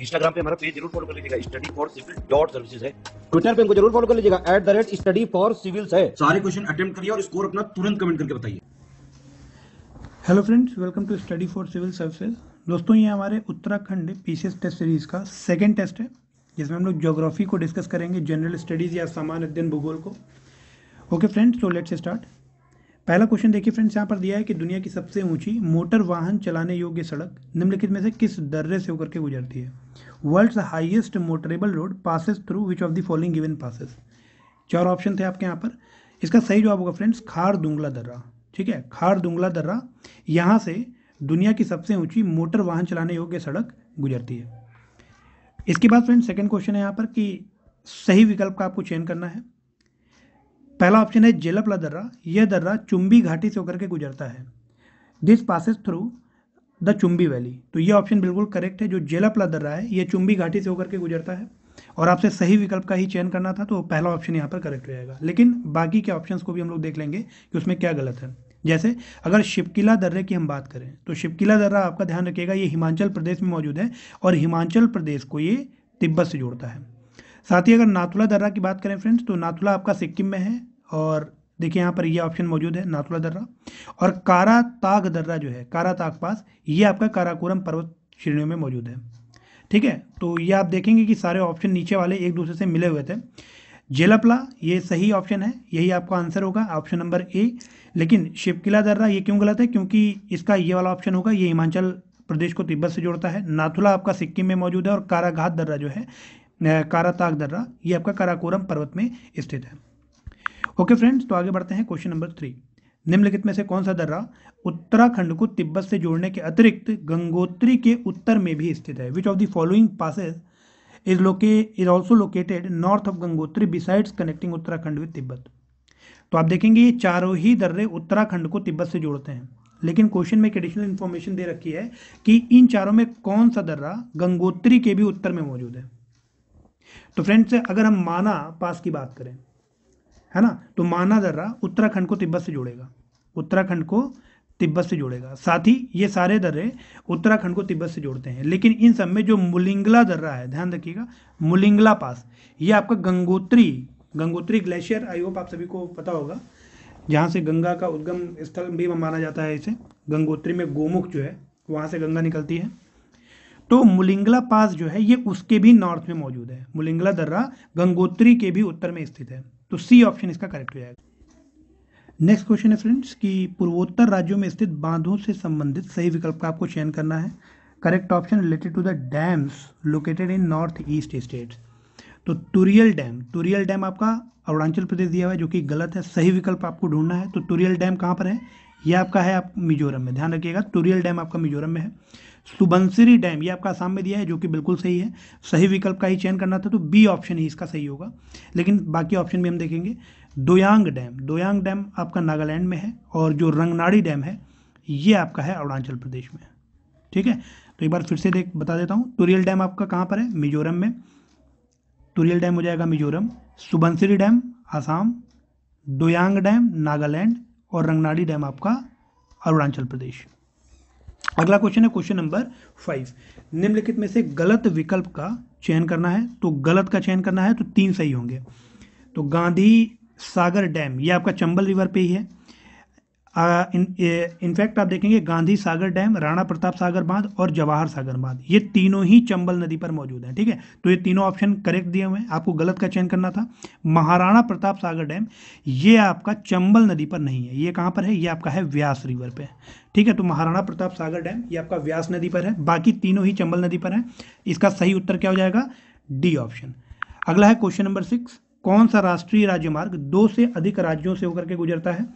Instagram पे हमारा page जरूर फॉलो कर लीजिएगा study for civil dot services है ट्विटर पे हमको जरूर फॉलो कर लीजिएगा at the rate study for civils है सारे क्वेश्चन अटेम्प्ट करिए और स्कोर अपना तुरंत कमेंट करके बताइए hello friends welcome to study for civil services दोस्तों ये हमारे उत्तराखंड पीसीएस टेस्ट सीरीज का सेकेंड टेस्ट है जिसमें हम लोग ज्योग्राफी को डिस्कस करेंगे जनरल स्टडीज़ या सामान्य अध्ययन भूगोल को ओके फ्रेंड्स तो लेट्स स्टार्ट पहला क्वेश्चन देखिए फ्रेंड्स यहाँ पर दिया है कि दुनिया की सबसे ऊंची मोटर वाहन चलाने योग्य सड़क निम्नलिखित में से किस दर्रे से होकर के गुजरती है world's highest motorable road passes through which of the following given passes चार ऑप्शन थे आपके यहाँ पर इसका सही जवाब होगा फ्रेंड्स खार दुंगला दर्रा ठीक है खार दुंगला दर्रा यहाँ से दुनिया की सबसे ऊंची मोटर वाहन चलाने योग्य सड़क गुजरती है इसके बाद फ्रेंड सेकेंड क्वेश्चन है यहाँ पर कि सही विकल्प का आपको चयन करना है पहला ऑप्शन है जेलपला दर्रा यह दर्रा चुंबी घाटी से होकर के गुजरता है this passes through the Chumbi valley तो यह ऑप्शन बिल्कुल करेक्ट है जो जेलपला दर्रा है यह चुंबी घाटी से होकर के गुजरता है और आपसे सही विकल्प का ही चयन करना था तो पहला ऑप्शन यहाँ पर करेक्ट रहेगा लेकिन बाकी के ऑप्शन को भी हम लोग देख लेंगे कि उसमें क्या गलत है जैसे अगर शिपकिला दर्रे की हम बात करें तो शिपकिला दर्रा आपका ध्यान रखिएगा ये हिमाचल प्रदेश में मौजूद है और हिमाचल प्रदेश को ये तिब्बत से जोड़ता है साथ ही अगर नाथुला दर्रा की बात करें फ्रेंड्स तो नाथुला आपका सिक्किम में है और देखिए यहाँ पर ये ऑप्शन मौजूद है नाथुला दर्रा और कारा ताग दर्रा जो है कारा ताग पास ये आपका काराकोरम पर्वत श्रेणियों में मौजूद है ठीक है तो ये आप देखेंगे कि सारे ऑप्शन नीचे वाले एक दूसरे से मिले हुए थे जेलपला ये सही ऑप्शन है यही आपका आंसर होगा ऑप्शन नंबर ए लेकिन शिवकिला दर्रा ये क्यों गलत है क्योंकि इसका ये वाला ऑप्शन होगा ये हिमाचल प्रदेश को तिब्बत से जोड़ता है नाथुला आपका सिक्किम में मौजूद है और काराघात दर्रा जो है काराताग दर्रा ये आपका काराकोरम पर्वत में स्थित है ओके फ्रेंड्स तो आगे बढ़ते हैं क्वेश्चन नंबर थ्री निम्नलिखित में से कौन सा दर्रा उत्तराखंड को तिब्बत से जोड़ने के अतिरिक्त गंगोत्री के उत्तर में भी स्थित है which of the following passes is लोके is also located north of Gangotri besides connecting Uttarakhand with Tibet तो आप देखेंगे ये चारों ही दर्रे उत्तराखंड को तिब्बत से जोड़ते हैं लेकिन क्वेश्चन में एक एडिशनल इन्फॉर्मेशन दे रखी है कि इन चारों में कौन सा दर्रा गंगोत्री के भी उत्तर में मौजूद है तो फ्रेंड्स अगर हम माना पास की बात करें है ना तो माना दर्रा उत्तराखंड को तिब्बत से जोड़ेगा उत्तराखंड को तिब्बत से जोड़ेगा साथ ही ये सारे दर्रे उत्तराखंड को तिब्बत से जोड़ते हैं लेकिन इन सब में जो मुलिंगला दर्रा है ध्यान रखिएगा मुलिंगला पास ये आपका Gangotri Gangotri glacier I hope आप सभी को पता होगा जहाँ से गंगा का उद्गम स्थल भी माना जाता है इसे गंगोत्री में गोमुख जो है वहाँ से गंगा निकलती है तो मुलिंगला पास जो है ये उसके भी नॉर्थ में मौजूद है मुलिंगला दर्रा गंगोत्री के भी उत्तर में स्थित है तो सी ऑप्शन इसका करेक्ट हो जाएगा नेक्स्ट क्वेश्चन है फ्रेंड्स कि पूर्वोत्तर राज्यों में स्थित बांधों से संबंधित सही विकल्प का आपको चयन करना है correct option related to the dams located in north east states तो तुरियल डैम तुरियल डैम आपका अरुणाचल प्रदेश दिया हुआ है जो कि गलत है सही विकल्प आपको ढूंढना है तो तुरियल डैम कहाँ पर है यह आपका है आप मिजोरम में ध्यान रखिएगा तुरियल डैम आपका मिजोरम में है सुबंसरी डैम ये आपका आसाम में दिया है जो कि बिल्कुल सही है सही विकल्प का ही चयन करना था तो बी ऑप्शन ही इसका सही होगा लेकिन बाकी ऑप्शन भी हम देखेंगे दोयांग डैम दोयांग डैम आपका नागालैंड में है और जो रंगनाड़ी डैम है ये आपका है अरुणाचल प्रदेश में ठीक है तो एक बार फिर से देख बता देता हूँ तुरियल डैम आपका कहाँ पर है मिजोरम में तुरियल डैम हो जाएगा मिजोरम सुबंसरी डैम आसाम दोयांग डैम नागालैंड और रंगनाड़ी डैम आपका अरुणाचल प्रदेश अगला क्वेश्चन है क्वेश्चन नंबर फाइव निम्नलिखित में से गलत विकल्प का चयन करना है तो गलत का चयन करना है तो तीन सही होंगे तो गांधी सागर डैम ये आपका चंबल रिवर पे ही है इनफैक्ट आप देखेंगे गांधी सागर डैम राणा प्रताप सागर बांध और जवाहर सागर बांध ये तीनों ही चंबल नदी पर मौजूद हैं ठीक है तो ये तीनों ऑप्शन करेक्ट दिए हुए हैं आपको गलत का चयन करना था महाराणा प्रताप सागर डैम ये आपका चंबल नदी पर नहीं है ये कहाँ पर है ये आपका है व्यास रिवर पर ठीक है तो महाराणा प्रताप सागर डैम ये आपका व्यास नदी पर है बाकी तीनों ही चंबल नदी पर है इसका सही उत्तर क्या हो जाएगा डी ऑप्शन अगला है क्वेश्चन नंबर सिक्स कौन सा राष्ट्रीय राज्यमार्ग दो से अधिक राज्यों से होकर के गुजरता है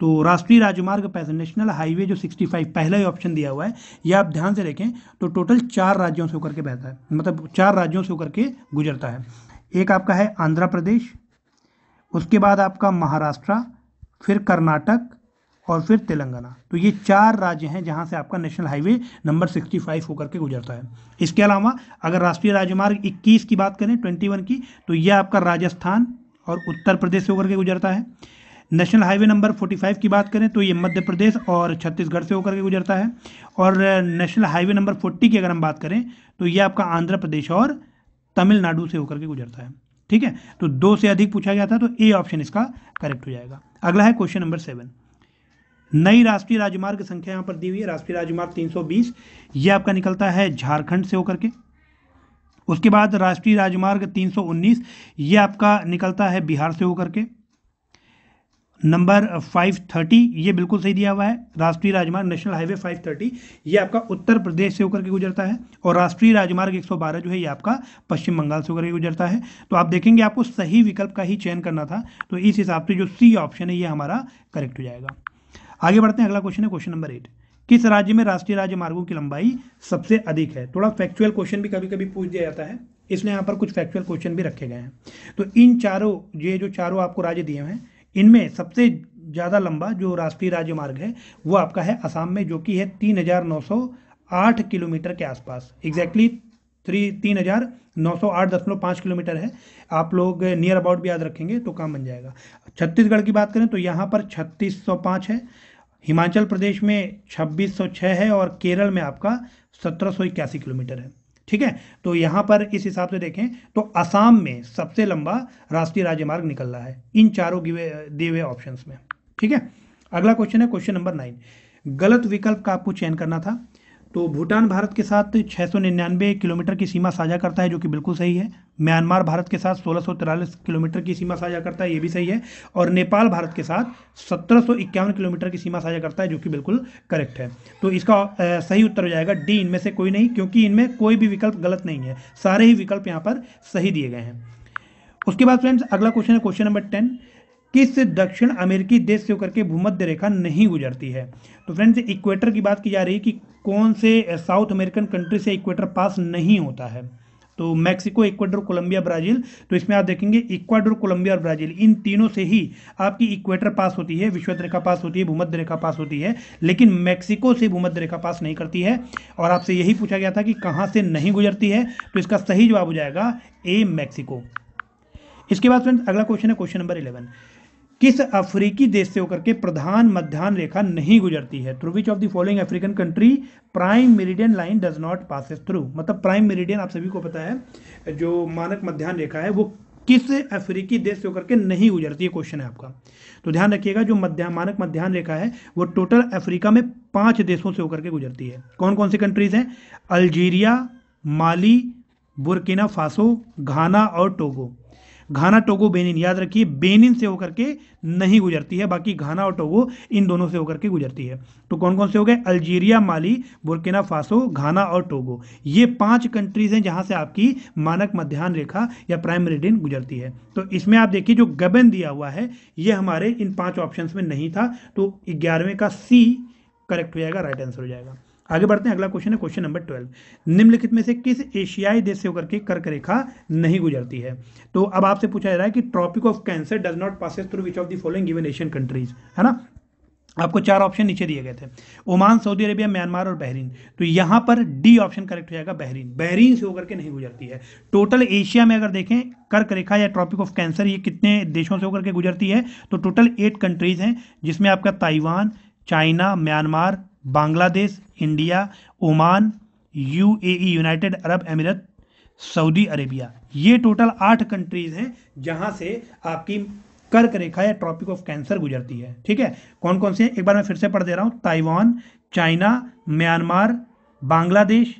तो राष्ट्रीय राजमार्ग पैसे नेशनल हाईवे जो 65 पहला ही ऑप्शन दिया हुआ है यह आप ध्यान से देखें तो टोटल चार राज्यों से होकर के बहता है मतलब चार राज्यों से होकर के गुजरता है एक आपका है आंध्र प्रदेश उसके बाद आपका महाराष्ट्र फिर कर्नाटक और फिर तेलंगाना तो ये चार राज्य हैं जहाँ से आपका नेशनल हाईवे नंबर 65 होकर के गुजरता है इसके अलावा अगर राष्ट्रीय राजमार्ग 21 की बात करें 21 की तो यह आपका राजस्थान और उत्तर प्रदेश से होकर के गुजरता है नेशनल हाईवे नंबर 45 की बात करें तो ये मध्य प्रदेश और छत्तीसगढ़ से होकर के गुजरता है और नेशनल हाईवे नंबर 40 की अगर हम बात करें तो ये आपका आंध्र प्रदेश और तमिलनाडु से होकर के गुजरता है ठीक है तो दो से अधिक पूछा गया था तो ए ऑप्शन इसका करेक्ट हो जाएगा अगला है क्वेश्चन नंबर सेवन नई राष्ट्रीय राजमार्ग संख्या यहाँ पर दी हुई है राष्ट्रीय राजमार्ग तीन ये आपका निकलता है झारखंड से होकर के उसके बाद राष्ट्रीय राजमार्ग तीन ये आपका निकलता है बिहार से होकर के नंबर 530 ये बिल्कुल सही दिया हुआ है राष्ट्रीय राजमार्ग नेशनल हाईवे 530 ये आपका उत्तर प्रदेश से होकर के गुजरता है और राष्ट्रीय राजमार्ग 112 जो है ये आपका पश्चिम बंगाल से होकर के गुजरता है तो आप देखेंगे आपको सही विकल्प का ही चयन करना था तो इस हिसाब से जो सी ऑप्शन है ये हमारा करेक्ट हो जाएगा आगे बढ़ते हैं अगला क्वेश्चन है क्वेश्चन नंबर एट किस राज्य में राष्ट्रीय राजमार्गों की लंबाई सबसे अधिक है थोड़ा फैक्चुअल क्वेश्चन भी कभी कभी पूछ दिया जाता है इसलिए यहाँ पर कुछ फैक्चुअल क्वेश्चन भी रखे गए हैं तो इन चारों ये जो चारों आपको राज्य दिए हैं इनमें सबसे ज़्यादा लंबा जो राष्ट्रीय राजमार्ग है वो आपका है असम में जो कि है तीन हज़ार नौ सौ आठ किलोमीटर के आसपास एग्जैक्टली थ्री तीन हज़ार नौ सौ आठ दशमलव पाँच किलोमीटर है आप लोग नियर अबाउट भी याद रखेंगे तो काम बन जाएगा छत्तीसगढ़ की बात करें तो यहाँ पर छत्तीस सौ पाँच है हिमाचल प्रदेश में छब्बीस सौ छः है और केरल में आपका सत्रह सौ इक्यासी किलोमीटर है ठीक है तो यहां पर इस हिसाब से देखें तो असम में सबसे लंबा राष्ट्रीय राजमार्ग निकल रहा है इन चारों गिवे दिए हुए ऑप्शन में ठीक है अगला क्वेश्चन है क्वेश्चन नंबर नाइन गलत विकल्प का आपको चयन करना था तो भूटान भारत के साथ छः किलोमीटर की सीमा साझा करता है जो कि बिल्कुल सही है म्यांमार भारत के साथ सोलह किलोमीटर की सीमा साझा करता है ये भी सही है और नेपाल भारत के साथ सत्रह किलोमीटर की सीमा साझा करता है जो कि बिल्कुल करेक्ट है तो इसका सही उत्तर हो जाएगा डी इनमें से कोई नहीं क्योंकि इनमें कोई भी विकल्प गलत नहीं है सारे ही विकल्प यहाँ पर सही दिए गए हैं उसके बाद फ्रेंड्स अगला क्वेश्चन है क्वेश्चन नंबर टेन किस दक्षिण अमेरिकी देश से होकर के भूमध्य रेखा नहीं गुजरती है तो फ्रेंड्स इक्वेटर की बात की जा रही है कि कौन से साउथ अमेरिकन कंट्री से इक्वेटर पास नहीं होता है तो मैक्सिको इक्वाडोर कोलंबिया ब्राजील तो इसमें आप देखेंगे इक्वाडोर कोलंबिया और ब्राजील इन तीनों से ही आपकी इक्वेटर पास होती है विश्व रेखा पास होती है भूमध्य रेखा पास होती है लेकिन मैक्सिको से भूमध्य रेखा पास नहीं करती है और आपसे यही पूछा गया था कि कहाँ से नहीं गुजरती है तो इसका सही जवाब हो जाएगा ए मैक्सिको इसके बाद फ्रेंड्स अगला क्वेश्चन है क्वेश्चन नंबर इलेवन किस अफ्रीकी देश से होकर के प्रधान मध्यान रेखा नहीं गुजरती है through which of the following African country prime meridian line does not passes through मतलब प्राइम मेरिडियन आप सभी को पता है जो मानक मध्यान रेखा है वो किस अफ्रीकी देश से होकर के नहीं गुजरती है क्वेश्चन है आपका तो ध्यान रखिएगा जो मध्या मानक मध्यान रेखा है वो टोटल अफ्रीका में पांच देशों से होकर के गुजरती है कौन कौन सी कंट्रीज हैं Algeria Mali Burkina Faso Ghana और टोगो घाना टोगो बेनिन याद रखिए बेनिन से होकर के नहीं गुजरती है बाकी घाना और टोगो इन दोनों से होकर के गुजरती है तो कौन कौन से हो गए Algeria Mali Burkina Faso Ghana और टोगो ये पांच कंट्रीज हैं जहां से आपकी मानक मध्यान्ह रेखा या प्राइमरी डिन गुजरती है तो इसमें आप देखिए जो गबन दिया हुआ है ये हमारे इन पांच ऑप्शन में नहीं था तो ग्यारहवें का सी करेक्ट हो जाएगा राइट आंसर हो जाएगा आगे बढ़ते हैं अगला क्वेश्चन है क्वेश्चन नंबर ट्वेल्व निम्नलिखित में से किस एशियाई देश से होकर के कर्क रेखा नहीं गुजरती है तो अब आपसे पूछा जा रहा है कि tropic of cancer does not passes through which of the following Asian countries है ना आपको चार ऑप्शन नीचे दिए गए थे ओमान सऊदी अरेबिया म्यांमार और बहरीन तो यहां पर डी ऑप्शन करेक्ट हो जाएगा बहरीन बहरीन से होकर के नहीं गुजरती है टोटल एशिया में अगर देखें कर्क रेखा या ट्रॉपिक ऑफ कैंसर ये कितने देशों से होकर के गुजरती है तो टोटल एट कंट्रीज हैं जिसमें आपका Taiwan China Myanmar Bangladesh India Oman यू United Arab Emirates Saudi Arabia ये टोटल आठ कंट्रीज हैं जहां से आपकी कर्क रेखा या ट्रॉपिक ऑफ कैंसर गुजरती है ठीक है कौन कौन से एक बार मैं फिर से पढ़ दे रहा हूं Taiwan China Myanmar Bangladesh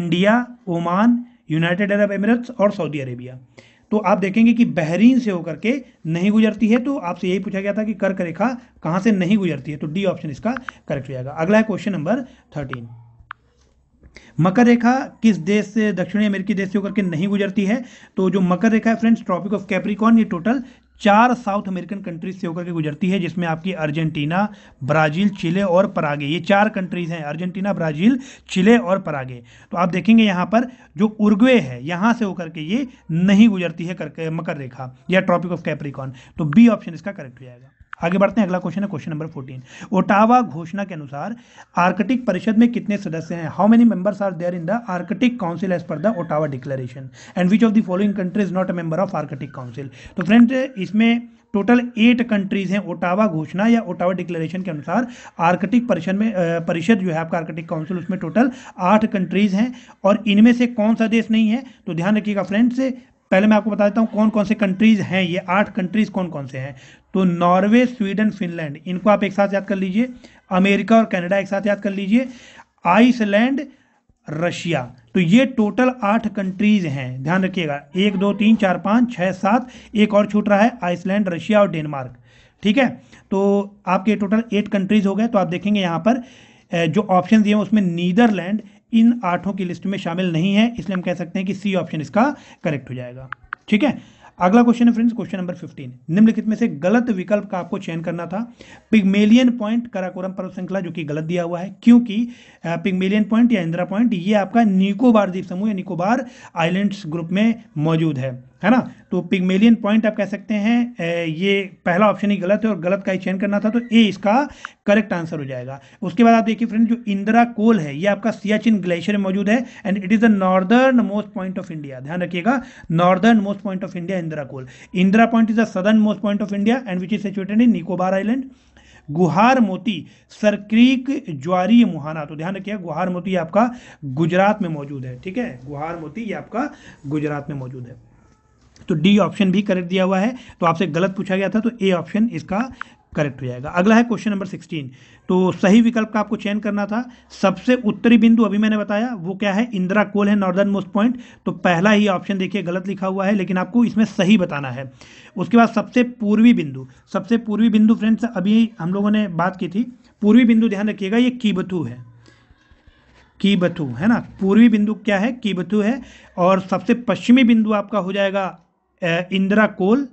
India Oman United Arab Emirates और सऊदी अरेबिया तो आप देखेंगे कि बहरीन से होकर के नहीं गुजरती है तो आपसे यही पूछा गया था कि कर्क रेखा कहां से नहीं गुजरती है तो डी ऑप्शन इसका करेक्ट हो जाएगा अगला है क्वेश्चन नंबर थर्टीन मकर रेखा किस देश से दक्षिणी अमेरिकी देश से होकर के नहीं गुजरती है तो जो मकर रेखा है फ्रेंड्स ट्रॉपिक ऑफ कैप्रिकॉन ये टोटल चार साउथ अमेरिकन कंट्रीज से होकर के गुजरती है जिसमें आपकी अर्जेंटीना ब्राज़ील चिले और परागे ये चार कंट्रीज हैं अर्जेंटीना ब्राज़ील चिले और परागे तो आप देखेंगे यहाँ पर जो उर्गवे है यहाँ से होकर के ये नहीं गुजरती है करके मकर रेखा या ट्रॉपिक ऑफ कैप्रिकॉन तो बी ऑप्शन इसका करेक्ट हो जाएगा आगे बढ़ते हैं अगला क्वेश्चन है क्वेश्चन नंबर फोर्टीन ओटावा घोषणा के अनुसार आर्कटिक परिषद में कितने सदस्य हैं how many members are there in the Arctic Council as per the Ottawa declaration and which of the following country is not a member of Arctic Council तो friend इसमें टोटल एट कंट्रीज हैं Ottawa घोषणा या Ottawa declaration के अनुसार Arctic परिषद में परिषद जो है आपका आर्कटिक काउंसिल उसमें टोटल आठ कंट्रीज हैं और इनमें से कौन सा देश नहीं है तो ध्यान रखिएगा फ्रेंड्स पहले मैं आपको बता देता हूँ कौन कौन से कंट्रीज हैं ये आठ कंट्रीज कौन कौन से हैं तो नॉर्वे स्वीडन फिनलैंड इनको आप एक साथ याद कर लीजिए अमेरिका और कनाडा एक साथ याद कर लीजिए आइसलैंड रशिया तो ये टोटल आठ कंट्रीज हैं ध्यान रखिएगा एक दो तीन चार पाँच छः सात एक और छूट रहा है आइसलैंड रशिया और डेनमार्क ठीक है तो आपके टोटल एट कंट्रीज हो गए तो आप देखेंगे यहाँ पर जो ऑप्शन दिए हैं उसमें नीदरलैंड इन आठों की लिस्ट में शामिल नहीं है इसलिए हम कह सकते हैं कि सी ऑप्शन इसका करेक्ट हो जाएगा ठीक है अगला क्वेश्चन है फ्रेंड्स क्वेश्चन नंबर 15 निम्नलिखित में से गलत विकल्प का आपको चयन करना था पिग्मेलियन पॉइंट कराकोरम पर्वत श्रृंखला जो कि गलत दिया हुआ है क्योंकि पिग्मेलियन पॉइंट या इंदिरा पॉइंट ये आपका निकोबार द्वीप समूह या निकोबार आइलैंड्स ग्रुप में मौजूद है है ना तो पिगमेलियन पॉइंट आप कह सकते हैं ये पहला ऑप्शन ही गलत है और गलत का ही चयन करना था तो ए इसका करेक्ट आंसर हो जाएगा उसके बाद आप देखिए फ्रेंड जो इंदिरा कोल है ये आपका सियाचिन ग्लेशियर में मौजूद है and it is the northern most point of India ध्यान रखिएगा northern most point of India Indira col Indira point is the southern most point of India and which is situated in Nicobar island Guhar Moti सरक्रीक ज्वारी मुहाना तो ध्यान रखिएगा गुहार मोती आपका गुजरात में मौजूद है ठीक है गुहार मोती ये आपका गुजरात में मौजूद है तो डी ऑप्शन भी करेक्ट दिया हुआ है तो आपसे गलत पूछा गया था तो ए ऑप्शन इसका करेक्ट हो जाएगा अगला है क्वेश्चन नंबर सिक्सटीन तो सही विकल्प का आपको चयन करना था सबसे उत्तरी बिंदु अभी मैंने बताया वो क्या है इंदिरा कोल है नॉर्दर्न मोस्ट पॉइंट तो पहला ही ऑप्शन देखिए गलत लिखा हुआ है लेकिन आपको इसमें सही बताना है उसके बाद सबसे पूर्वी बिंदु सबसे पूर्वी बिंदु फ्रेंड्स अभी हम लोगों ने बात की थी पूर्वी बिंदु ध्यान रखिएगा ये कीबथू है कीबथू है ना पूर्वी बिंदु क्या है कीबथू है और सबसे पश्चिमी बिंदु आपका हो जाएगा इंदिरा कोल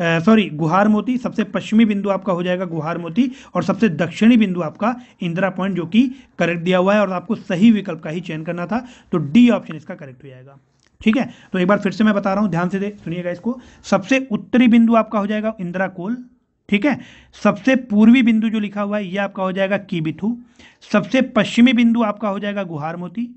सॉरी गुहार मोती सबसे पश्चिमी बिंदु आपका हो जाएगा गुहार मोती और सबसे दक्षिणी बिंदु आपका इंदिरा पॉइंट जो कि करेक्ट दिया हुआ है और आपको सही विकल्प का ही चयन करना था तो डी ऑप्शन इसका करेक्ट हो जाएगा ठीक है तो एक बार फिर से मैं बता रहा हूं ध्यान से दे सुनिएगा इसको सबसे उत्तरी बिंदु आपका हो जाएगा इंदिरा कोल ठीक है सबसे पूर्वी बिंदु जो लिखा हुआ है यह आपका हो जाएगा कीबिथू सबसे पश्चिमी बिंदु आपका हो जाएगा गुहार मोती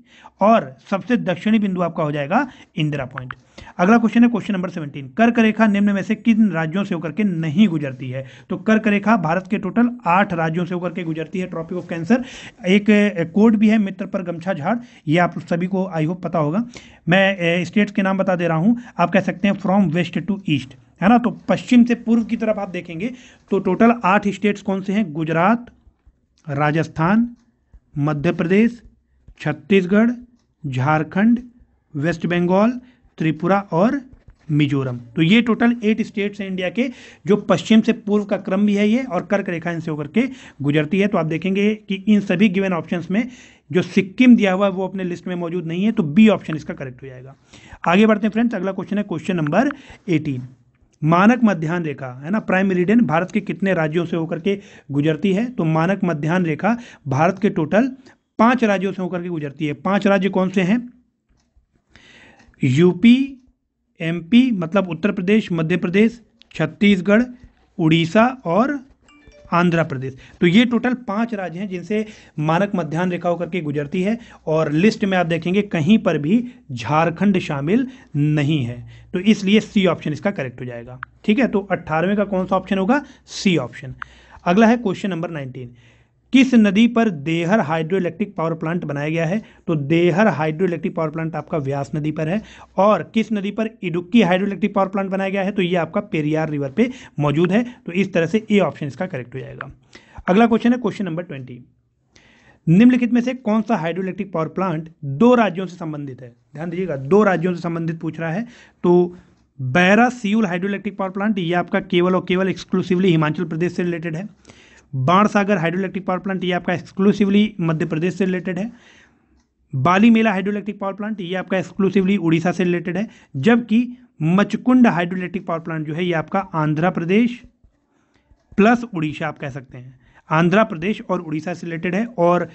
और सबसे दक्षिणी बिंदु आपका हो जाएगा इंदिरा पॉइंट अगला क्वेश्चन है क्वेश्चन नंबर सेवेंटीन कर्क रेखा निम्न में से किन राज्यों से होकर के नहीं गुजरती है तो कर्क रेखा भारत के टोटल आठ राज्यों से होकर के गुजरती है ट्रॉपिक ऑफ कैंसर एक कोड भी है मित्र पर गमछा झाड़ ये आप सभी को आई होप पता होगा मैं स्टेट्स के नाम बता दे रहा हूँ आप कह सकते हैं फ्रॉम वेस्ट टू ईस्ट है ना तो पश्चिम से पूर्व की तरफ आप देखेंगे तो टोटल आठ स्टेट्स कौन से हैं गुजरात राजस्थान मध्य प्रदेश छत्तीसगढ़ झारखंड वेस्ट बंगाल त्रिपुरा और मिजोरम तो ये टोटल एट स्टेट्स हैं इंडिया के जो पश्चिम से पूर्व का क्रम भी है ये और कर्क रेखा इनसे होकर के गुजरती है तो आप देखेंगे कि इन सभी गिवन ऑप्शंस में जो सिक्किम दिया हुआ है वो अपने लिस्ट में मौजूद नहीं है तो बी ऑप्शन इसका करेक्ट हो जाएगा आगे बढ़ते हैं फ्रेंड्स अगला क्वेश्चन है क्वेश्चन नंबर एटीन मानक मध्यान्ह रेखा है ना प्राइम मेरिडियन भारत के कितने राज्यों से होकर के गुजरती है तो मानक मध्यान्ह रेखा भारत के टोटल पांच राज्यों से होकर के गुजरती है पांच राज्य कौन से हैं यूपी एमपी मतलब उत्तर प्रदेश मध्य प्रदेश छत्तीसगढ़ उड़ीसा और आंध्र प्रदेश तो ये टोटल पांच राज्य हैं जिनसे मानक मध्यान्ह रेखा होकर के गुजरती है और लिस्ट में आप देखेंगे कहीं पर भी झारखंड शामिल नहीं है तो इसलिए सी ऑप्शन इसका करेक्ट हो जाएगा ठीक है तो अट्ठारहवें का कौन सा ऑप्शन होगा सी ऑप्शन अगला है क्वेश्चन नंबर नाइनटीन किस नदी पर Dehar hydro electric power plant बनाया गया है तो Dehar hydro electric power plant आपका व्यास नदी पर है और किस नदी पर Idukki hydro electric power plant बनाया गया है तो ये आपका पेरियार रिवर पे मौजूद है तो इस तरह से ए ऑप्शन इसका करेक्ट हो जाएगा अगला क्वेश्चन है क्वेश्चन नंबर ट्वेंटी निम्नलिखित में से कौन सा हाइड्रो इलेक्ट्रिक पावर प्लांट दो राज्यों से संबंधित है ध्यान दीजिएगा दो राज्यों से संबंधित पूछ रहा है तो Baira Siul hydro electric power plant ये आपका केवल और केवल एक्सक्लूसिवली हिमाचल प्रदेश से रिलेटेड है Ban Sagar hydro electric power plant ये आपका एक्सक्लूसिवली मध्य प्रदेश से रिलेटेड है Balimela hydro electric power plant ये आपका एक्सक्लूसिवली उड़ीसा से रिलेटेड है जबकि Machkund hydro electric power plant जो है ये आपका आंध्र प्रदेश प्लस उड़ीसा आप कह सकते हैं आंध्र प्रदेश और उड़ीसा से रिलेटेड है और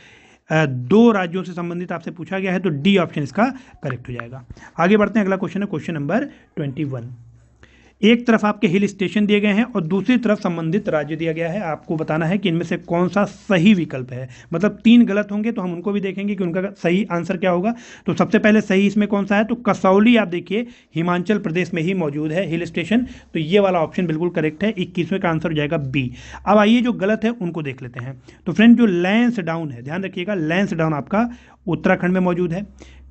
दो राज्यों से संबंधित आपसे पूछा गया है तो डी ऑप्शन इसका करेक्ट हो जाएगा आगे बढ़ते हैं अगला क्वेश्चन है क्वेश्चन नंबर ट्वेंटी वन एक तरफ आपके हिल स्टेशन दिए गए हैं और दूसरी तरफ संबंधित राज्य दिया गया है आपको बताना है कि इनमें से कौन सा सही विकल्प है मतलब तीन गलत होंगे तो हम उनको भी देखेंगे कि उनका सही आंसर क्या होगा तो सबसे पहले सही इसमें कौन सा है तो कसौली आप देखिए हिमाचल प्रदेश में ही मौजूद है हिल स्टेशन तो ये वाला ऑप्शन बिल्कुल करेक्ट है इक्कीसवें का आंसर हो जाएगा बी अब आइए जो गलत है उनको देख लेते हैं तो फ्रेंड जो लैंस डाउन है ध्यान रखिएगा लैंस डाउन आपका उत्तराखंड में मौजूद है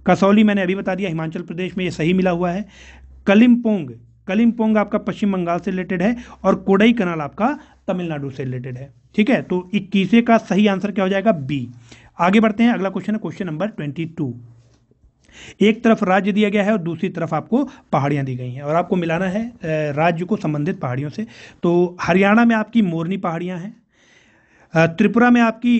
कसौली मैंने अभी बता दिया हिमाचल प्रदेश में ये सही मिला हुआ है कलिम्पोंग कलिमपोंग आपका पश्चिम बंगाल से रिलेटेड है और कोडई कनाल आपका तमिलनाडु से रिलेटेड है ठीक है तो इक्कीसवें का सही आंसर क्या हो जाएगा बी आगे बढ़ते हैं अगला क्वेश्चन है क्वेश्चन नंबर ट्वेंटी टू एक तरफ राज्य दिया गया है और दूसरी तरफ आपको पहाड़ियाँ दी गई हैं और आपको मिलाना है राज्य को संबंधित पहाड़ियों से तो हरियाणा में आपकी मोरनी पहाड़ियाँ हैं त्रिपुरा में आपकी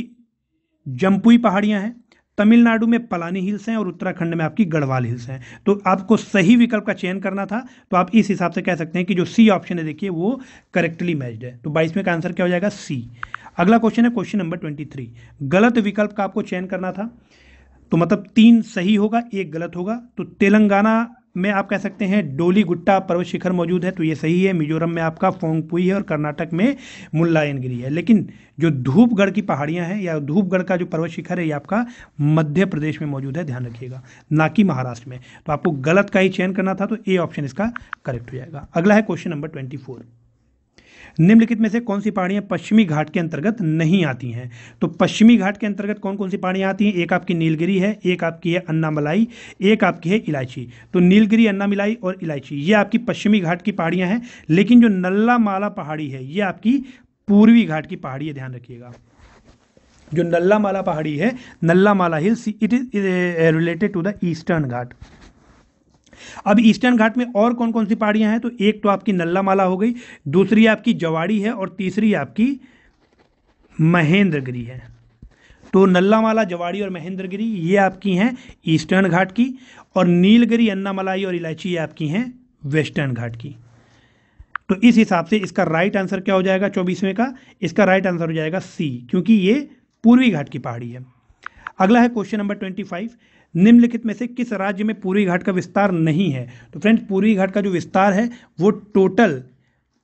जम्पुई पहाड़ियाँ हैं तमिलनाडु में पलानी हिल्स हैं और उत्तराखंड में आपकी गढ़वाल हिल्स हैं तो आपको सही विकल्प का चयन करना था तो आप इस हिसाब से कह सकते हैं कि जो सी ऑप्शन है देखिए वो करेक्टली मैच्ड है तो बाईसवें का आंसर क्या हो जाएगा सी अगला क्वेश्चन है क्वेश्चन नंबर ट्वेंटी थ्री गलत विकल्प का आपको चयन करना था तो मतलब तीन सही होगा एक गलत होगा तो तेलंगाना में आप कह सकते हैं डोली गुट्टा पर्वत शिखर मौजूद है तो ये सही है मिजोरम में आपका फोंगपुई है और कर्नाटक में मुल्लायनगिरी है लेकिन जो धूपगढ़ की पहाड़ियां हैं या धूपगढ़ का जो पर्वत शिखर है ये आपका मध्य प्रदेश में मौजूद है ध्यान रखिएगा ना कि महाराष्ट्र में तो आपको गलत का ही चयन करना था तो ए ऑप्शन इसका करेक्ट हो जाएगा अगला है क्वेश्चन नंबर ट्वेंटी निम्नलिखित में से कौन सी पहाड़ियाँ पश्चिमी घाट के अंतर्गत नहीं आती हैं तो पश्चिमी घाट के अंतर्गत कौन कौन सी पहाड़ियाँ आती हैं एक आपकी नीलगिरी है एक आपकी है अन्नामलाई एक आपकी है इलायची तो नीलगिरी अन्ना मिलाई और इलायची ये आपकी पश्चिमी घाट की पहाड़ियाँ हैं लेकिन जो नल्ला माला पहाड़ी है ये आपकी पूर्वी घाट की पहाड़ी है ध्यान रखिएगा जो नल्ला माला पहाड़ी है Nallamala hills it is related to the eastern Ghat अब ईस्टर्न घाट में और कौन कौन सी पहाड़ियां हैं तो एक तो आपकी नल्ला माला हो गई दूसरी आपकी जवाड़ी है और तीसरी आपकी महेंद्रगिरी है तो नल्लामाला जवाड़ी और महेंद्रगिरी ये आपकी हैं ईस्टर्न घाट की और नीलगिरी अन्नामलाई और इलायची ये आपकी हैं वेस्टर्न घाट की तो इस हिसाब से इसका राइट आंसर क्या हो जाएगा चौबीसवें का इसका राइट आंसर हो जाएगा सी क्योंकि ये पूर्वी घाट की पहाड़ी है अगला है क्वेश्चन नंबर ट्वेंटी फाइव निम्नलिखित में से किस राज्य में पूरी घाट का विस्तार नहीं है तो फ्रेंड्स पूर्वी घाट का जो विस्तार है वो टोटल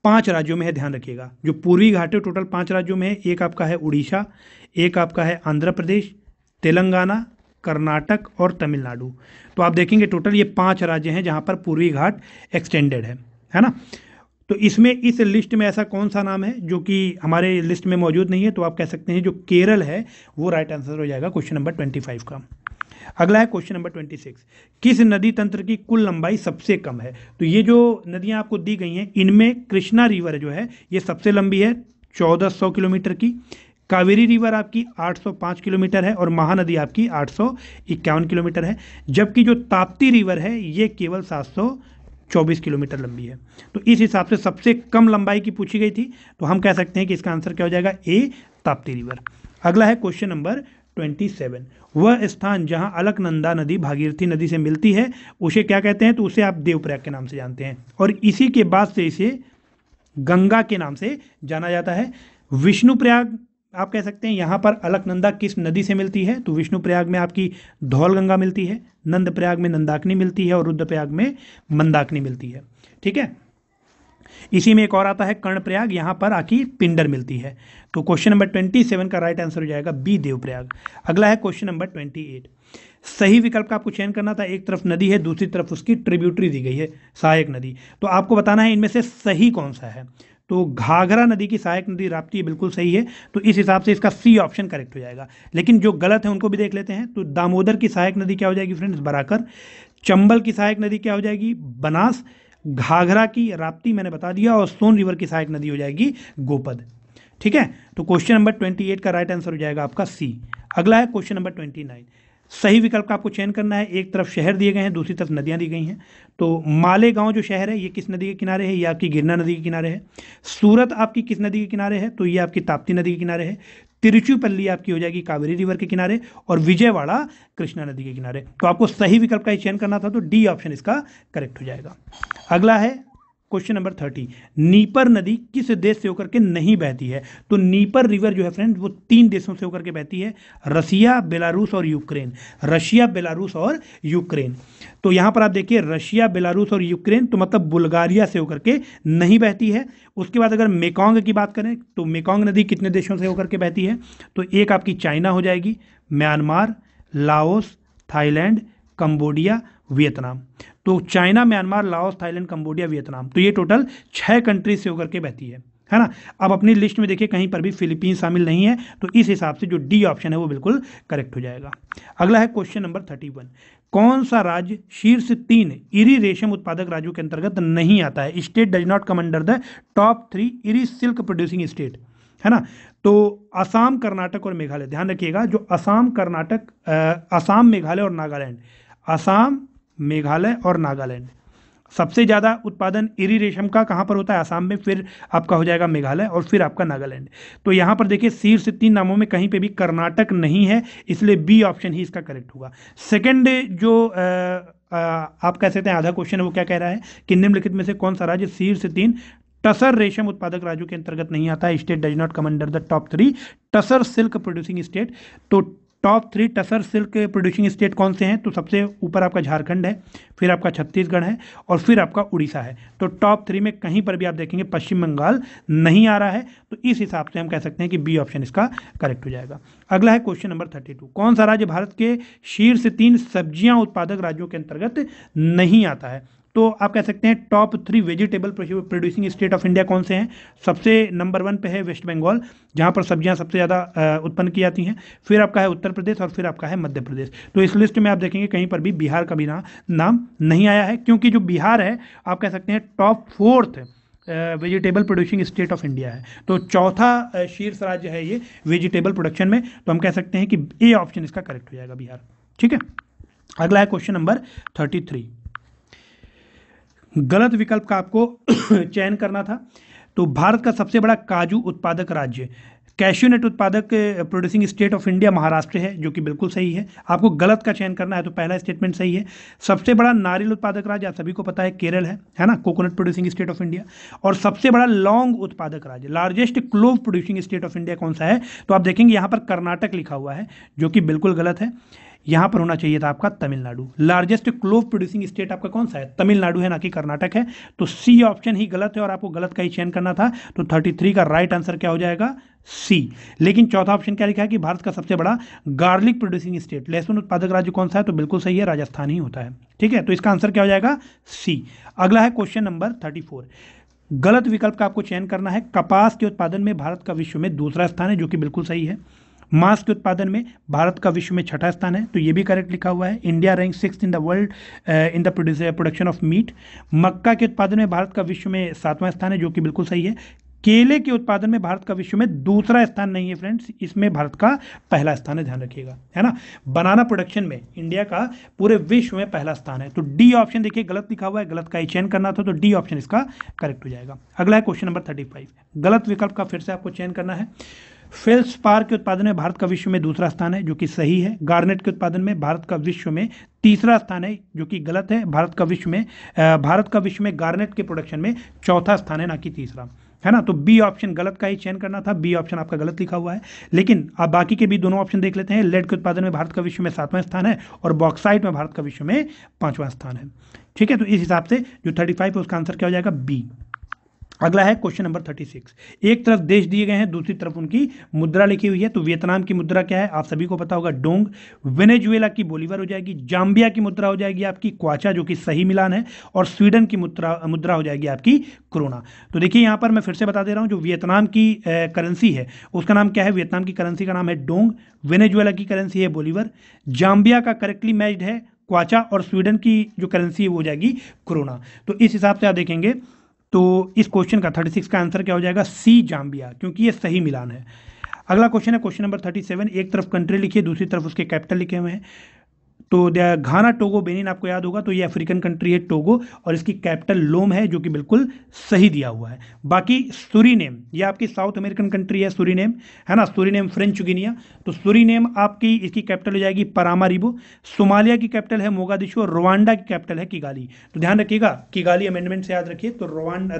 पांच राज्यों में है ध्यान रखिएगा जो पूर्वी घाट है टोटल पांच राज्यों में है एक आपका है उड़ीसा एक आपका है आंध्र प्रदेश तेलंगाना कर्नाटक और तमिलनाडु तो आप देखेंगे टोटल ये पांच राज्य हैं जहां पर पूर्वी घाट एक्सटेंडेड है है ना तो इसमें इस लिस्ट में ऐसा कौन सा नाम है जो कि हमारे लिस्ट में मौजूद नहीं है तो आप कह सकते हैं जो केरल है वो राइट आंसर हो जाएगा क्वेश्चन नंबर ट्वेंटी फाइव का अगला है क्वेश्चन नंबर ट्वेंटी सिक्स किस नदी तंत्र की कुल लंबाई सबसे कम है तो ये जो नदियां आपको दी गई हैं इनमें कृष्णा रिवर जो है ये सबसे लंबी है चौदह सौ किलोमीटर की कावेरी रिवर आपकी 805 किलोमीटर है और महानदी आपकी आठ किलोमीटर है जबकि जो ताप्ती रिवर है ये केवल 724 किलोमीटर लंबी है तो इस हिसाब से सबसे कम लंबाई की पूछी गई थी तो हम कह सकते हैं कि इसका आंसर क्या हो जाएगा ए ताप्ती रिवर अगला है क्वेश्चन नंबर 27 वह स्थान जहां अलकनंदा नदी भागीरथी नदी से मिलती है उसे क्या कहते हैं तो उसे आप देवप्रयाग के नाम से जानते हैं और इसी के बाद से इसे गंगा के नाम से जाना जाता है विष्णुप्रयाग आप कह सकते हैं यहाँ पर अलकनंदा किस नदी से मिलती है तो विष्णुप्रयाग में आपकी धौल गंगा मिलती है नंदप्रयाग में नंदाकिनी मिलती है और रुद्रप्रयाग में मंदाकिनी मिलती है ठीक है इसी में एक और आता है कर्णप्रयाग यहाँ पर आखिर पिंडर मिलती है तो क्वेश्चन नंबर ट्वेंटी सेवन का राइट आंसर हो जाएगा बी देवप्रयाग अगला है क्वेश्चन नंबर ट्वेंटी एट सही विकल्प का आपको चयन करना था एक तरफ नदी है दूसरी तरफ उसकी ट्रिब्यूटरी दी गई है सहायक नदी तो आपको बताना है इनमें से सही कौन सा है तो घाघरा नदी की सहायक नदी राप्ती बिल्कुल सही है तो इस हिसाब से इसका सी ऑप्शन करेक्ट हो जाएगा लेकिन जो गलत है उनको भी देख लेते हैं तो दामोदर की सहायक नदी क्या हो जाएगी फ्रेंड्स बराकर चंबल की सहायक नदी क्या हो जाएगी बनास घाघरा की राप्ती मैंने बता दिया और सोन रिवर की सहायक नदी हो जाएगी गोपद ठीक है तो क्वेश्चन नंबर ट्वेंटी एट का राइट आंसर हो जाएगा आपका सी अगला है क्वेश्चन नंबर ट्वेंटी नाइन सही विकल्प का आपको चयन करना है एक तरफ शहर दिए गए हैं दूसरी तरफ नदियां दी गई हैं तो मालेगांव जो शहर है ये किस नदी के किनारे है ये आपकी गिरना नदी के किनारे है सूरत आपकी किस नदी के किनारे है तो ये आपकी ताप्ती नदी के किनारे है तिरुचुपल्ली आपकी हो जाएगी कावेरी रिवर के किनारे और विजयवाड़ा कृष्णा नदी के किनारे तो आपको सही विकल्प का ही चयन करना था तो डी ऑप्शन इसका करेक्ट हो जाएगा अगला है क्वेश्चन नंबर थर्टी नीपर नदी किस देश से होकर के नहीं बहती है तो नीपर रिवर जो है फ्रेंड वो तीन देशों से होकर के बहती है रसिया बेलारूस और यूक्रेन रशिया बेलारूस और यूक्रेन तो यहां पर आप देखिए रशिया बेलारूस और यूक्रेन तो मतलब बुल्गारिया से होकर के नहीं बहती है उसके बाद अगर मेकोंग की बात करें तो मेकोंग नदी कितने देशों से होकर के बहती है तो एक आपकी चाइना हो जाएगी Myanmar Laos Thailand Cambodia Vietnam तो China Myanmar Laos Thailand Cambodia Vietnam तो ये टोटल छः कंट्री से होकर के बहती है है ना अब अपनी लिस्ट में देखिए कहीं पर भी फिलीपींस शामिल नहीं है तो इस हिसाब से जो डी ऑप्शन है वो बिल्कुल करेक्ट हो जाएगा अगला है क्वेश्चन नंबर थर्टी वन कौन सा राज्य शीर्ष तीन इरी रेशम उत्पादक राज्यों के अंतर्गत नहीं आता है state does not come under the top three eri silk producing state है ना तो असम कर्नाटक और मेघालय ध्यान रखिएगा जो असम कर्नाटक असम मेघालय और नागालैंड असम मेघालय और नागालैंड सबसे ज़्यादा उत्पादन इरी रेशम का कहाँ पर होता है आसाम में फिर आपका हो जाएगा मेघालय और फिर आपका नागालैंड तो यहाँ पर देखिए शीर्ष तीन नामों में कहीं पे भी कर्नाटक नहीं है इसलिए बी ऑप्शन ही इसका करेक्ट होगा सेकंड जो आ, आ, आप कह सकते हैं आधा क्वेश्चन वो क्या कह रहा है कि निम्नलिखित में से कौन सा राज्य शीर्ष तीन टसर रेशम उत्पादक राज्यों के अंतर्गत नहीं आता state does not come under the top three tasar silk producing state तो top three tasar silk producing state कौन से हैं तो सबसे ऊपर आपका झारखंड है फिर आपका छत्तीसगढ़ है और फिर आपका उड़ीसा है तो टॉप थ्री में कहीं पर भी आप देखेंगे पश्चिम बंगाल नहीं आ रहा है तो इस हिसाब से हम कह सकते हैं कि बी ऑप्शन इसका करेक्ट हो जाएगा अगला है क्वेश्चन नंबर थर्टी टू कौन सा राज्य भारत के शीर्ष तीन सब्जियां उत्पादक राज्यों के अंतर्गत नहीं आता है तो आप कह सकते हैं top three vegetable producing state of India कौन से हैं सबसे नंबर वन पे है वेस्ट बंगाल जहाँ पर सब्जियाँ सबसे ज़्यादा उत्पन्न की जाती हैं फिर आपका है उत्तर प्रदेश और फिर आपका है मध्य प्रदेश तो इस लिस्ट में आप देखेंगे कहीं पर भी बिहार का भी ना, नाम नहीं आया है क्योंकि जो बिहार है आप कह सकते हैं top fourth vegetable producing state of India है तो चौथा शीर्ष राज्य है ये वेजिटेबल प्रोडक्शन में तो हम कह सकते हैं कि ए ऑप्शन इसका करेक्ट हो जाएगा बिहार ठीक है अगला है क्वेश्चन नंबर थर्टी थ्री गलत विकल्प का आपको चयन करना था तो भारत का सबसे बड़ा काजू उत्पादक राज्य कैश्यूनट उत्पादक producing state of India Maharashtra है जो कि बिल्कुल सही है आपको गलत का चयन करना है तो पहला स्टेटमेंट सही है सबसे बड़ा नारियल उत्पादक राज्य आप सभी को पता है केरल है है ना coconut producing state of India और सबसे बड़ा लॉन्ग उत्पादक राज्य largest clove producing state of India कौन सा है तो आप देखेंगे यहाँ पर कर्नाटक लिखा हुआ है जो कि बिल्कुल गलत है यहां पर होना चाहिए था आपका Tamil Nadu largest clove producing state आपका कौन सा है तमिलनाडु है ना कि कर्नाटक है तो सी ऑप्शन ही गलत है और आपको गलत का ही चयन करना था तो 33 का राइट आंसर क्या हो जाएगा सी लेकिन चौथा ऑप्शन क्या लिखा है कि भारत का सबसे बड़ा गार्लिक प्रोड्यूसिंग स्टेट लहसुन उत्पादक राज्य कौन सा है तो बिल्कुल सही है राजस्थान ही होता है ठीक है तो इसका आंसर क्या हो जाएगा सी अगला है क्वेश्चन नंबर थर्टी फोर गलत विकल्प का आपको चयन करना है कपास के उत्पादन में भारत का विश्व में दूसरा स्थान है जो कि बिल्कुल सही है मांस के उत्पादन में भारत का विश्व में छठा स्थान है तो ये भी करेक्ट लिखा हुआ है India rank six in the world in the production of meat मक्का के उत्पादन में भारत का विश्व में सातवां स्थान है जो कि बिल्कुल सही है केले के उत्पादन में भारत का विश्व में दूसरा स्थान नहीं है फ्रेंड्स इसमें भारत का पहला स्थान है ध्यान रखिएगा है ना बनाना प्रोडक्शन में इंडिया का पूरे विश्व में पहला स्थान है तो डी ऑप्शन देखिए गलत लिखा हुआ है गलत का चयन करना था तो डी ऑप्शन इसका करेक्ट हो जाएगा अगला है क्वेश्चन नंबर थर्टी फाइव गलत विकल्प का फिर से आपको चयन करना है फेल्स पार के उत्पादन में भारत का विश्व में दूसरा स्थान है जो कि सही है गार्नेट के उत्पादन में भारत का विश्व में तीसरा स्थान है जो कि गलत है भारत का विश्व में भारत का विश्व में गार्नेट के प्रोडक्शन में चौथा स्थान है ना कि तीसरा है ना तो बी ऑप्शन गलत का ही चयन करना था बी ऑप्शन आपका गलत लिखा हुआ है लेकिन आप बाकी के भी दोनों ऑप्शन देख लेते हैं लेड के उत्पादन में भारत का विश्व में सातवां स्थान है और बॉक्साइट में भारत का विश्व में पांचवां स्थान है ठीक है तो इस हिसाब से जो थर्टी फाइव है उसका आंसर क्या हो जाएगा बी अगला है क्वेश्चन नंबर थर्टी सिक्स एक तरफ देश दिए गए हैं दूसरी तरफ उनकी मुद्रा लिखी हुई है तो वियतनाम की मुद्रा क्या है आप सभी को पता होगा डोंग वेनेजुएला की बोलीवर हो जाएगी जाम्बिया की मुद्रा हो जाएगी आपकी क्वाचा जो कि सही मिलान है और स्वीडन की मुद्रा मुद्रा हो जाएगी आपकी क्रोना तो देखिए यहां पर मैं फिर से बता दे रहा हूँ जो वियतनाम की करेंसी है उसका नाम क्या है वियतनाम की करेंसी का नाम है डोंग वेनेजुएला की करेंसी है बोलीवर जाम्बिया का करेक्टली मैच्ड है क्वाचा और स्वीडन की जो करेंसी है वो हो जाएगी क्रोना तो इस हिसाब से आप देखेंगे तो इस क्वेश्चन का 36 का आंसर क्या हो जाएगा सी जाम्बिया क्योंकि ये सही मिलान है अगला क्वेश्चन है क्वेश्चन नंबर 37 एक तरफ कंट्री लिखिए दूसरी तरफ उसके कैपिटल लिखे हुए हैं तो घाना टोगो बेनिन आपको याद होगा तो ये अफ्रीकन कंट्री है टोगो और इसकी कैपिटल लोम है जो कि बिल्कुल सही दिया हुआ है बाकी सूरी नेम यह आपकी साउथ अमेरिकन कंट्री है सूरी नेम है ना सूरी नेम फ्रेंच गिनिया तो सूरी नेम आपकी इसकी कैपिटल हो जाएगी परामारिबो सोमालिया की कैपिटल है मोगादिशो और रवांडा की कैपिटल है किगाली तो ध्यान रखिएगा किगाली अमेंडमेंट से याद रखिए तो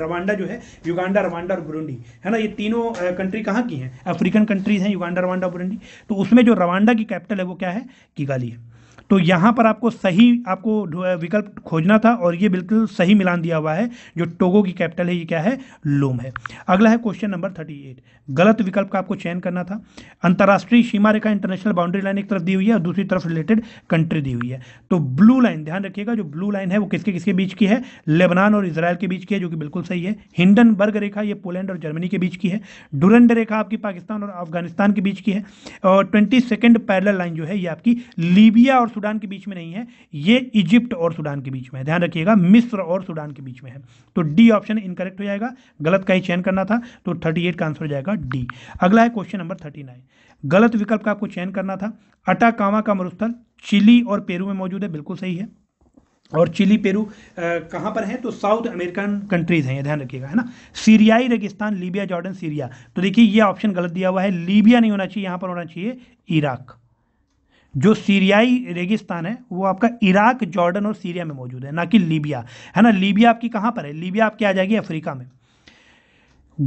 रवांडा जो है युगांडा रवांडा और बुरुंडी है ना ये तीनों कंट्री कहाँ की हैं अफ्रीकन कंट्रीज हैं युगांडा रवांडा बुरुंडी तो उसमें जो रवांडा की कैपिटल है वो क्या है किगाली है तो यहाँ पर आपको सही आपको विकल्प खोजना था और ये बिल्कुल सही मिलान दिया हुआ है जो टोगो की कैपिटल है ये क्या है लोम है अगला है क्वेश्चन नंबर थर्टी एट गलत विकल्प का आपको चयन करना था अंतर्राष्ट्रीय सीमा रेखा इंटरनेशनल बाउंड्री लाइन एक तरफ दी हुई है और दूसरी तरफ रिलेटेड कंट्री दी हुई है तो ब्लू लाइन ध्यान रखिएगा जो ब्लू लाइन है वो किसके किसके बीच की है लेबनान और इसराइल के बीच की है जो कि बिल्कुल सही है हिंडनबर्ग रेखा ये पोलैंड और जर्मनी के बीच की है डुरंड रेखा आपकी पाकिस्तान और अफगानिस्तान के बीच की है और ट्वेंटी सेकेंड पैरल लाइन जो है ये आपकी लीबिया और सूडान के बीच में नहीं है ये इजिप्ट और सूडान के बीच में है ध्यान रखिएगा मिस्र और सूडान के बीच में है तो डी ऑप्शन इनकरेक्ट हो जाएगा गलत का ही चयन करना था तो थर्टी एट का आंसर हो जाएगा डी अगला है क्वेश्चन नंबर थर्टी नाइन गलत विकल्प का आपको चयन करना था अटाकामा का मरुस्थल चिली और पेरू में मौजूद है बिल्कुल सही है और चिली पेरू कहाँ पर है तो साउथ अमेरिकन कंट्रीज हैं ये ध्यान रखिएगा है ना सीरियाई रेगिस्तान लीबिया जॉर्डन सीरिया तो देखिए ये ऑप्शन गलत दिया हुआ है लीबिया नहीं होना चाहिए यहाँ पर होना चाहिए इराक जो सीरियाई रेगिस्तान है वो आपका इराक जॉर्डन और सीरिया में मौजूद है ना कि लीबिया है ना लीबिया आपकी कहाँ पर है लीबिया आपकी आ जाएगी अफ्रीका में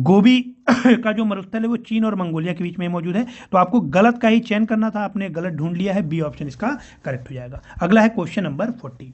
गोभी का जो मरुस्थल है वो चीन और मंगोलिया के बीच में मौजूद है तो आपको गलत का ही चयन करना था आपने गलत ढूंढ लिया है बी ऑप्शन इसका करेक्ट हो जाएगा अगला है क्वेश्चन नंबर फोर्टीन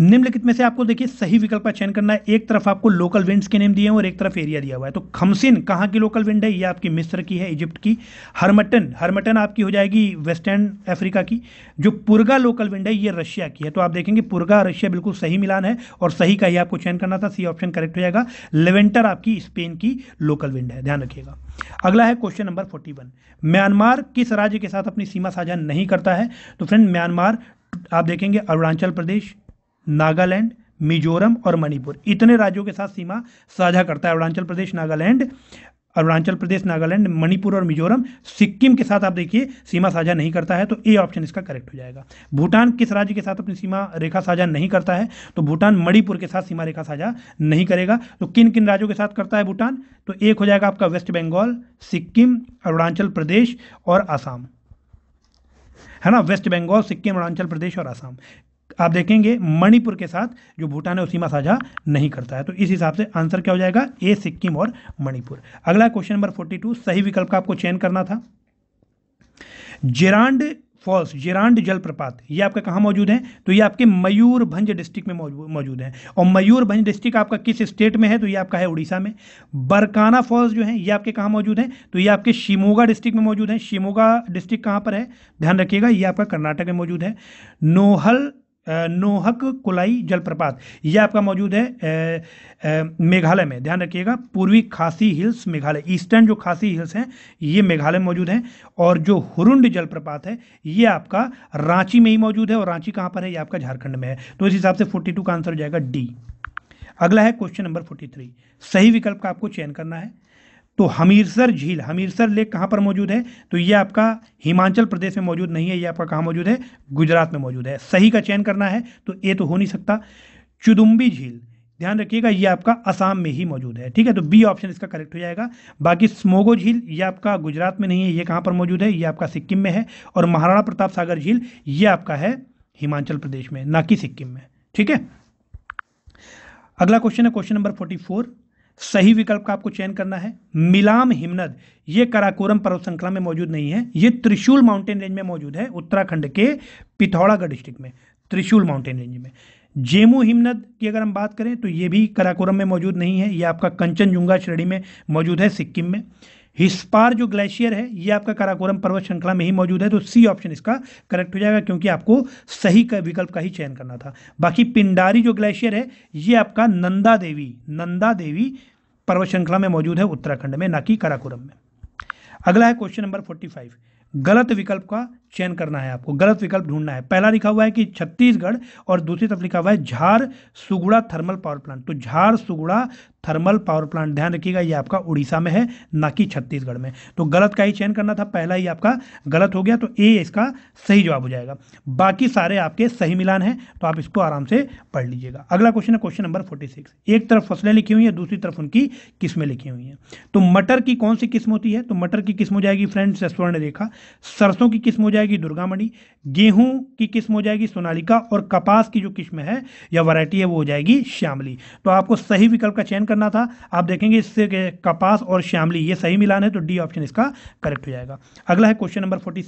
निम्नलिखित में से आपको देखिए सही विकल्प का चयन करना है एक तरफ आपको लोकल विंड्स के नेम दिए हैं और एक तरफ एरिया दिया हुआ है तो खमसिन कहाँ की लोकल विंड है ये आपकी मिस्र की है इजिप्ट की हरमटन हरमटन आपकी हो जाएगी वेस्टर्न अफ्रीका की जो पुरगा लोकल विंड है ये रशिया की है तो आप देखेंगे पुरगा रशिया बिल्कुल सही मिलान है और सही का ही आपको चयन करना था सी ऑप्शन करेक्ट हो जाएगा लेवेंटर आपकी स्पेन की लोकल विंड है ध्यान रखिएगा अगला है question number forty one Myanmar किस राज्य के साथ अपनी सीमा साझा नहीं करता है तो फ्रेंड म्यांमार आप देखेंगे अरुणाचल प्रदेश नागालैंड मिजोरम और मणिपुर इतने राज्यों के साथ सीमा साझा करता है अरुणाचल प्रदेश नागालैंड अरुणाचल प्रदेश नागालैंड मणिपुर और मिजोरम सिक्किम के साथ आप देखिए सीमा साझा नहीं करता है तो ए ऑप्शन इसका करेक्ट हो जाएगा भूटान किस राज्य के साथ अपनी सीमा रेखा साझा नहीं करता है तो भूटान मणिपुर के साथ सीमा रेखा साझा नहीं करेगा तो किन किन राज्यों के साथ करता है भूटान तो एक हो जाएगा आपका वेस्ट बंगाल सिक्किम अरुणाचल प्रदेश और आसाम है ना वेस्ट बंगाल सिक्किम अरुणाचल प्रदेश और आसाम आप देखेंगे मणिपुर के साथ जो भूटान है वो सीमा साझा नहीं करता है तो इस हिसाब से आंसर क्या हो जाएगा ए सिक्किम और मणिपुर अगला क्वेश्चन नंबर फोर्टी टू सही विकल्प का आपको चयन करना था जेरांड फॉल्स जेरांड जलप्रपात ये आपका कहाँ मौजूद है तो ये आपके मयूरभंज डिस्ट्रिक्ट में मौजूद है और मयूरभंज डिस्ट्रिक्ट आपका किस स्टेट में है तो ये आपका है उड़ीसा में बरकाना फॉल्स जो है ये आपके कहाँ मौजूद है तो ये आपके शिमोगा डिस्ट्रिक्ट में मौजूद है शिमोगा डिस्ट्रिक्ट कहाँ पर है ध्यान रखिएगा ये आपका कर्नाटक में मौजूद है नोहल नोहक कुलाई जलप्रपात यह आपका मौजूद है मेघालय में ध्यान रखिएगा पूर्वी खासी हिल्स मेघालय ईस्टर्न जो खासी हिल्स हैं ये मेघालय में मौजूद हैं और जो हुरुंड जलप्रपात है ये आपका रांची में ही मौजूद है और रांची कहाँ पर है ये आपका झारखंड में है तो इस हिसाब से फोर्टी टू का आंसर हो जाएगा डी अगला है क्वेश्चन नंबर फोर्टी थ्री सही विकल्प का आपको चयन करना है तो हमीरसर झील हमीरसर लेक कहाँ पर मौजूद है तो ये आपका हिमाचल प्रदेश में मौजूद नहीं है ये आपका कहाँ मौजूद है गुजरात में मौजूद है सही का चयन करना है तो ये तो हो नहीं सकता चुदुम्बी झील ध्यान रखिएगा ये आपका असम में ही मौजूद है ठीक है तो बी ऑप्शन इसका करेक्ट हो जाएगा बाकी स्मोगो झील ये आपका गुजरात में नहीं है ये कहाँ पर मौजूद है ये आपका सिक्किम में है और महाराणा प्रताप सागर झील ये आपका है हिमाचल प्रदेश में ना कि सिक्किम में ठीक है अगला क्वेश्चन है क्वेश्चन नंबर फोर्टी फोर सही विकल्प का आपको चयन करना है मिलाम हिमनद ये कराकोरम पर्वत श्रृंखला में मौजूद नहीं है ये त्रिशूल माउंटेन रेंज में मौजूद है उत्तराखंड के पिथौरागढ़ डिस्ट्रिक्ट में त्रिशूल माउंटेन रेंज में जेमू हिमनद की अगर हम बात करें तो ये भी कराकोरम में मौजूद नहीं है ये आपका कंचनजुंगा श्रेणी में मौजूद है सिक्किम में हिस्पार जो ग्लेशियर है ये आपका काराकोरम पर्वत श्रृंखला में ही मौजूद है तो सी ऑप्शन इसका करेक्ट हो जाएगा क्योंकि आपको सही का विकल्प का ही चयन करना था बाकी पिंडारी जो ग्लेशियर है ये आपका नंदा देवी नंदा देवी पर्वत श्रृंखला में मौजूद है उत्तराखंड में ना कि काराकोरम में अगला है क्वेश्चन नंबर फोर्टी फाइव गलत विकल्प का चयन करना है आपको गलत विकल्प ढूंढना है पहला लिखा हुआ है कि छत्तीसगढ़ और दूसरी तरफ लिखा हुआ है झार सुगुड़ा थर्मल पावर प्लांट तो झार सुगुड़ा थर्मल पावर प्लांट ध्यान रखिएगा ये आपका उड़ीसा में है ना कि छत्तीसगढ़ में तो गलत का ही चयन करना था पहला ही आपका गलत हो गया तो ए इसका सही जवाब हो जाएगा बाकी सारे आपके सही मिलान हैं तो आप इसको आराम से पढ़ लीजिएगा अगला क्वेश्चन है क्वेश्चन नंबर फोर्टी सिक्स एक तरफ फसलें लिखी हुई हैं दूसरी तरफ उनकी किस्में लिखी हुई हैं तो मटर की कौन सी किस्म होती है तो मटर की किस्म हो जाएगी फ्रेंड्स स्वर्ण रेखा सरसों की किस्म हो जाएगी जाएगी दुर्गामणि गेहूं की किस्म हो जाएगी सोनालिका और कपास की जो किस्म है या वैरायटी है वो हो जाएगी श्यामली तो आपको सही विकल्प का चयन करना था आप देखेंगे इससे कपास और श्यामली ये सही मिलान है तो डी ऑप्शन इसका करेक्ट हो जाएगा अगला है क्वेश्चन नंबर फोर्टी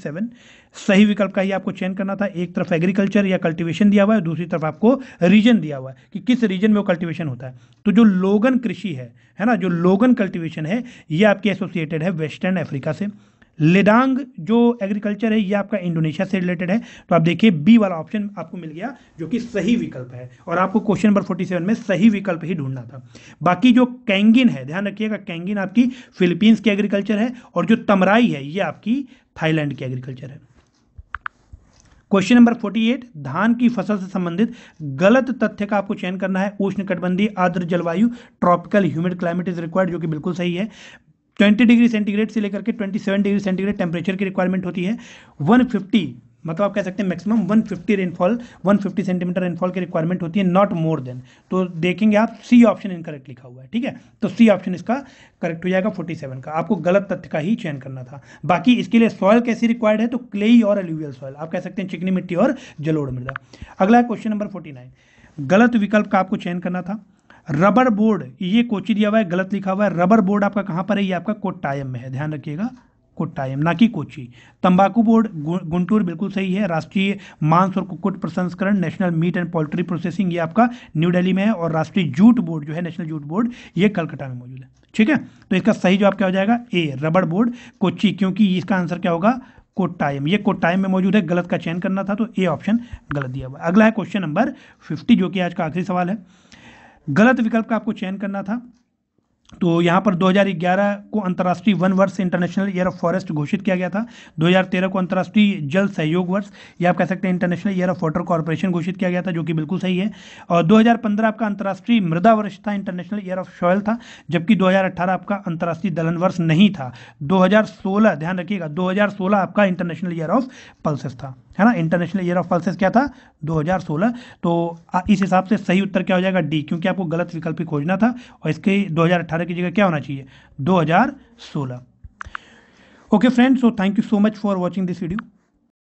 सही विकल्प का ही आपको चयन करना था एक तरफ एग्रीकल्चर या कल्टिवेशन दिया हुआ है दूसरी तरफ आपको रीजन दिया हुआ है कि किस रीजन में वो कल्टिवेशन होता है तो जो लोगन कृषि है है ना जो लोगन कल्टिवेशन है ये आपके एसोसिएटेड है वेस्टर्न अफ्रीका से लेडांग जो एग्रीकल्चर है ये आपका इंडोनेशिया से रिलेटेड है तो आप देखिए बी वाला ऑप्शन आपको मिल गया जो कि सही विकल्प है और आपको क्वेश्चन नंबर 47 में सही विकल्प ही ढूंढना था बाकी जो कैंगिन है ध्यान रखिएगा कैंगिन आपकी फिलीपींस की एग्रीकल्चर है और जो तमराई है ये आपकी थाईलैंड की एग्रीकल्चर है क्वेश्चन नंबर 48 धान की फसल से संबंधित गलत तथ्य का आपको चयन करना है उष्ण कटबंधी आर्द्र जलवायु tropical humid climate is required जो कि बिल्कुल सही है 20 डिग्री सेंटीग्रेड से लेकर के 27 डिग्री सेंटीग्रेड टेम्परेचर की रिक्वायरमेंट होती है 150 मतलब आप कह सकते हैं मैक्सिमम 150 रेनफॉल 150 सेंटीमीटर रेनफॉल की रिक्वायरमेंट होती है नॉट मोर देन तो देखेंगे आप सी ऑप्शन इनकरेक्ट लिखा हुआ है ठीक है तो सी ऑप्शन इसका करेक्ट हो जाएगा 47 का आपको गलत तथ्य का ही चयन करना था बाकी इसके लिए सॉयल कैसी रिक्वायर्ड है तो क्लेई और एल्यूवियल सॉयल आप कह सकते हैं चिकनी मिट्टी और जलोड़ मृदा अगला क्वेश्चन नंबर फोर्टी गलत विकल्प का आपको चयन करना था रबर बोर्ड ये कोची दिया हुआ है गलत लिखा हुआ है रबर बोर्ड आपका कहाँ पर है ये आपका कोट्टायम में है ध्यान रखिएगा कोट्टायम ना कि कोची तंबाकू बोर्ड गुंटूर बिल्कुल सही है राष्ट्रीय मांस और कुक्कुट प्रसंस्करण national meat and poultry processing ये आपका न्यू दिल्ली में है और राष्ट्रीय जूट बोर्ड जो है नेशनल जूट बोर्ड ये कलकत्ता में मौजूद है ठीक है तो इसका सही जवाब क्या हो जाएगा ए रबड़ बोर्ड कोची क्योंकि इसका आंसर क्या होगा कोट्टायम ये कोट्टायम में मौजूद है गलत का चयन करना था तो ए ऑप्शन गलत दिया हुआ अगला है क्वेश्चन नंबर फिफ्टी जो कि आज का आखिरी सवाल है गलत विकल्प का आपको चयन करना था तो यहाँ पर 2011 को अंतर्राष्ट्रीय वन वर्ष इंटरनेशनल ईयर ऑफ फॉरेस्ट घोषित किया गया था 2013 को अंतर्राष्ट्रीय जल सहयोग वर्ष या आप कह सकते हैं international year of water corporation घोषित किया गया था जो कि बिल्कुल सही है और 2015 आपका अंतर्राष्ट्रीय मृदा वर्ष था इंटरनेशनल ईयर ऑफ सॉयल था जबकि दो आपका अंतर्राष्ट्रीय दलन वर्ष नहीं था दो ध्यान रखिएगा दो आपका इंटरनेशनल ईयर ऑफ पल्सेस था है ना इंटरनेशनल ईयर ऑफ पल्सेस क्या था 2016 तो इस हिसाब से सही उत्तर क्या हो जाएगा डी क्योंकि आपको गलत विकल्प खोजना था और इसके 2018 की जगह क्या होना चाहिए 2016 okay friends so thank you so much for watching this video